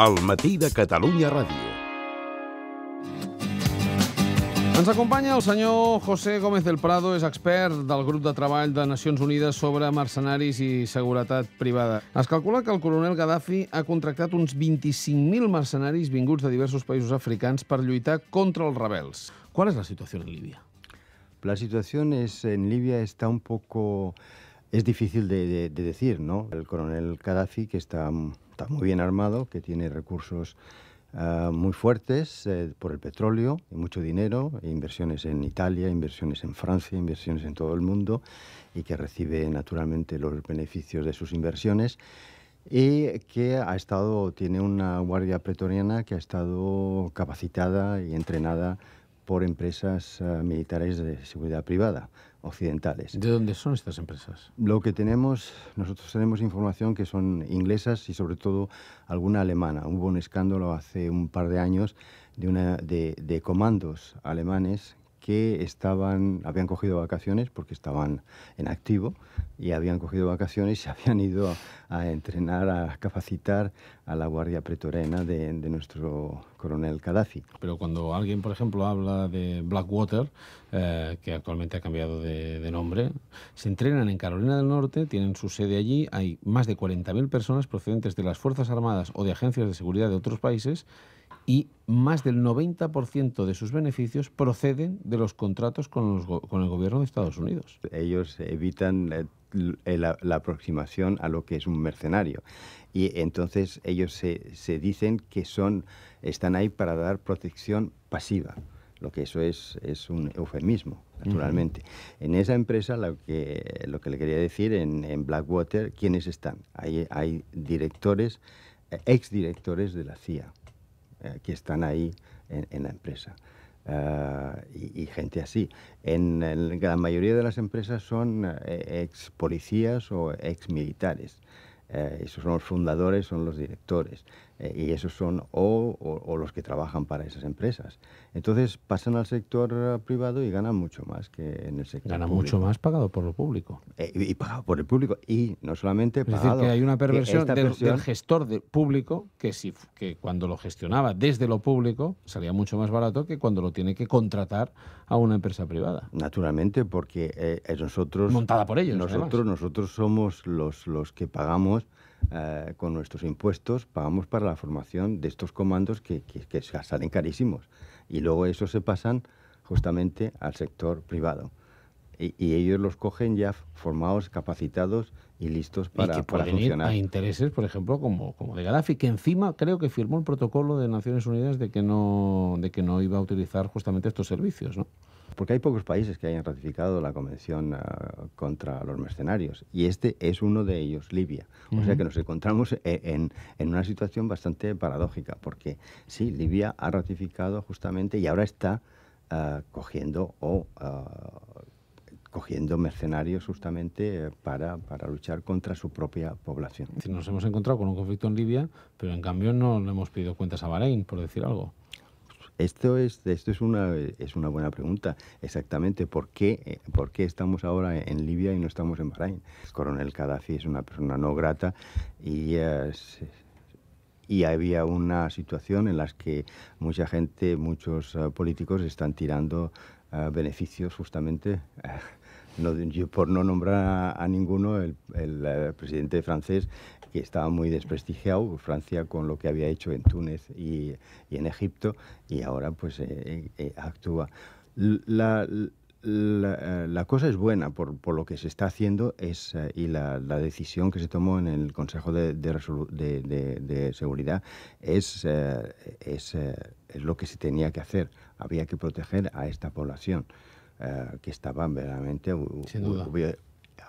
El matí de Catalunya Ràdio. Ens acompanya el senyor José Gómez del Prado, és expert del grup de treball de Nacions Unides sobre mercenaris i seguretat privada. Es calcula que el coronel Gaddafi ha contractat uns 25.000 mercenaris vinguts de diversos països africans per lluitar contra els rebels. Qual és la situació en Líbia? La situació en Líbia està un poco... Es difícil de, decir, ¿no? El coronel Gaddafi, que está, mm, muy bien armado, que tiene recursos ah, muy fuertes eh, por el petróleo, mucho dinero, e inversiones en Italia, inversiones en Francia, inversiones en todo el mundo y que recibe naturalmente los beneficios de sus inversiones y que ha estado tiene una guardia pretoriana que ha estado capacitada y entrenada por empresas ah, militares de seguridad privada ¿De dónde son estas empresas? Lo que tenemos, nosotros tenemos información que son inglesas y sobre todo alguna alemana. Hubo un escándalo hace un par de años de, una, de comandos alemanes que estaban, habían cogido vacaciones porque estaban en activo y habían cogido vacaciones y se habían ido a, entrenar, a capacitar a la Guardia pretorena de, nuestro coronel Gaddafi. Pero cuando alguien, por ejemplo, habla de Blackwater, eh, que actualmente ha cambiado de, de, nombre, se entrenan en Carolina del Norte, tienen su sede allí, hay más de 40.000 personas procedentes de las Fuerzas Armadas o de agencias de seguridad de otros países y más del 90% de sus beneficios proceden de los contratos con, el gobierno de Estados Unidos. Ellos evitan eh, la, aproximación a lo que es un mercenario y entonces ellos se, dicen que son, están ahí para dar protección pasiva lo que eso es, un eufemismo, naturalmente. En esa empresa, lo que, le quería decir, en, Blackwater, ¿quiénes están? Hay, hay directores, eh, exdirectores de la CIA que están ahí en, la empresa. Eh, y, gente así. En, la mayoría de las empresas son eh, ex policías o ex militares. Eh, esos son los fundadores, son los directores. Eh, y esos son o, los que trabajan para esas empresas. Entonces pasan al sector eh, privado y ganan mucho más que en el sector Ganan mucho más pagado por lo público. Eh, y, pagado por el público. Y no solamente es decir, que hay una perversión del, gestor público que, si, que cuando lo gestionaba desde lo público salía mucho más barato que cuando lo tiene que contratar a una empresa privada. Naturalmente, porque nosotros... Montada por ellos. Nosotros, nosotros somos los, los que pagamos eh, con nuestros impuestos pagamos para la formación de estos comandos que, que, salen carísimos. Y luego esos se pasan justamente al sector privado. Y, ellos los cogen ya formados, capacitados y listos para, y que para funcionar. A intereses, por ejemplo, como, como de Gaddafi, que encima creo que firmó el protocolo de Naciones Unidas de que no, de que no iba a utilizar justamente estos servicios, ¿no? Porque hay pocos países que hayan ratificado la Convención ah, contra los Mercenarios y este es uno de ellos, Libia. O sea que nos encontramos e, en, una situación bastante paradójica, porque sí, Libia ha ratificado justamente y ahora está ah, cogiendo o ah, cogiendo mercenarios justamente para, para, luchar contra su propia población. Nos hemos encontrado con un conflicto en Libia, pero en cambio no le hemos pedido cuentas a Bahrein, por decir algo. Esto es, esto es, una, es una buena pregunta, exactamente. ¿por qué, eh, ¿Por estamos ahora en Libia y no estamos en Bahrein? El coronel Gaddafi es una persona no grata y, eh, y había una situación en la que mucha gente, muchos eh, políticos están tirando beneficios justamente. por no nombrar a, ninguno, el, el, presidente francés que estaba muy desprestigiado, Francia con lo que había hecho en Túnez y, en Egipto, y ahora pues eh, eh, eh, actúa. La, cosa es buena por, lo que se está haciendo es, y la, decisión que se tomó en el Consejo de, de, de, Seguridad es, es, lo que se tenía que hacer. Había que proteger a esta población que estaba verdaderamente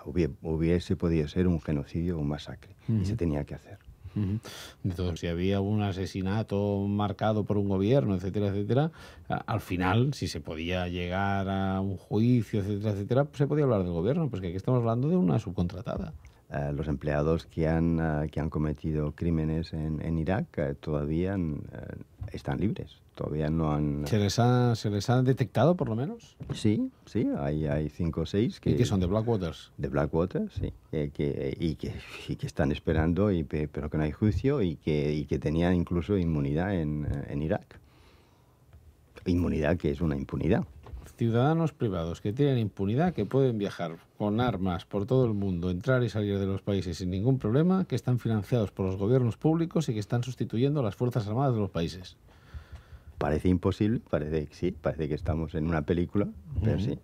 Hubiese podía ser un genocidio o un masacre y se tenía que hacer. Entonces, si había un asesinato marcado por un gobierno, etcétera, etcétera, al final, si se podía llegar a un juicio, etcétera, etcétera, pues se podía hablar del gobierno, porque pues aquí estamos hablando de una subcontratada. Eh, los empleados que han, eh, que han cometido crímenes en, en Irak eh, todavía están libres. Todavía no han... ¿Se les ha, detectado, por lo menos? Sí, sí, hay, hay cinco o seis que... ¿Y que son de Blackwater? De Blackwater, sí. Eh, eh, y, que, están esperando, y, pero que no hay juicio, y que, y que tenían incluso inmunidad en, eh, en Irak. Inmunidad que es una impunidad ciudadanos privados que tienen impunidad, que pueden viajar con armas por todo el mundo, entrar y salir de los países sin ningún problema, que están financiados por los gobiernos públicos y que están sustituyendo a las Fuerzas Armadas de los países. Parece imposible, parece que sí, parece que estamos en una película, pero sí,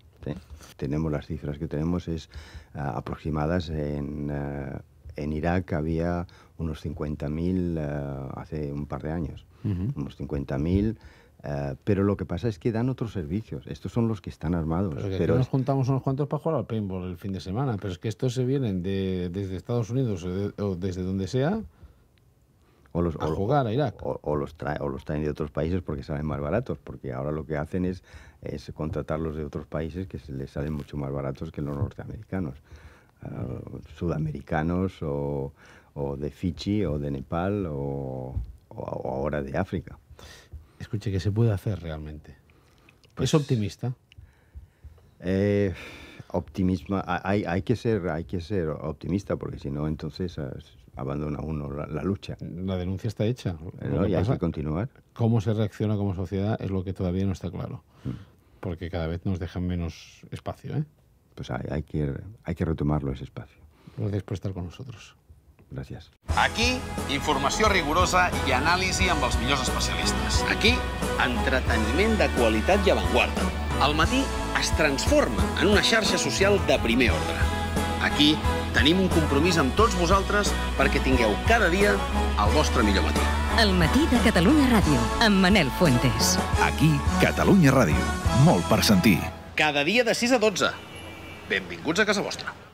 Tenemos las cifras que tenemos, es ah, aproximadas ah, en... Irak había unos 50.000 ah, hace un par de años, unos 50.000 eh, pero lo que pasa es que dan otros servicios. Estos son los que están armados. Pero, nos juntamos unos cuantos para jugar al paintball el fin de semana. Pero es que estos se vienen desde Estados Unidos o desde donde sea o los, jugar a Irak. O, los trae, o los traen de otros países porque salen más baratos, porque ahora lo que hacen es, es contratarlos de otros países que se les salen mucho más baratos que los norteamericanos. Eh, sudamericanos o, o, de Fiji o de Nepal o ahora de África escuche, que se puede hacer realmente. Pues ¿Es optimista? Eh, optimismo, hay, que ser, hay que ser optimista, porque si no, entonces ah, abandona uno la, lucha. La denuncia está hecha. No, hay que continuar. Cómo se reacciona como sociedad es lo que todavía no está claro, mm. porque cada vez nos dejan menos espacio. ¿eh? Pues hay, hay, que, hay que retomarlo ese espacio. Gracias por estar con nosotros. Gràcies. Aquí, informació rigorosa i anàlisi amb els millors especialistes. Aquí, entreteniment de qualitat i avantguarda. El matí es transforma en una xarxa social de primer ordre. Aquí tenim un compromís amb tots vosaltres perquè tingueu cada dia el vostre millor matí. El matí de Catalunya Ràdio, amb Manel Fuentes. Aquí, Catalunya Ràdio. Molt per sentir. Cada dia de 6 a 12. Benvinguts a casa vostra.